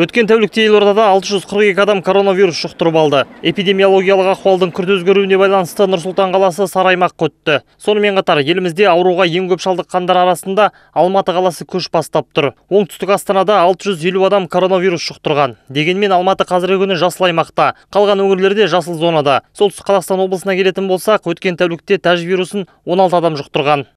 Өткен тәулікте елордада 642 адам коронавирус жұқтырып алды. Эпидемиологиялық ахуалдың күрт өзгеруіне байланысты Нұрсұлтан қаласы сараймақ көтті. Сонымен қатар елімізде ауруға ең көп шалдыққандар арасында Алматы қаласы көш бастап тұр. Оңтүстік Астанада 650 адам коронавирус жұқтырған. Дегенмен Алматы қазіргі күні жасыл аймақта, қалған өңірлерде жасыл зонада. Солтүстік Қазақстан облысына келетін болсақ, өткен тәулікте тәж вирусын 16 адам жұқтырған.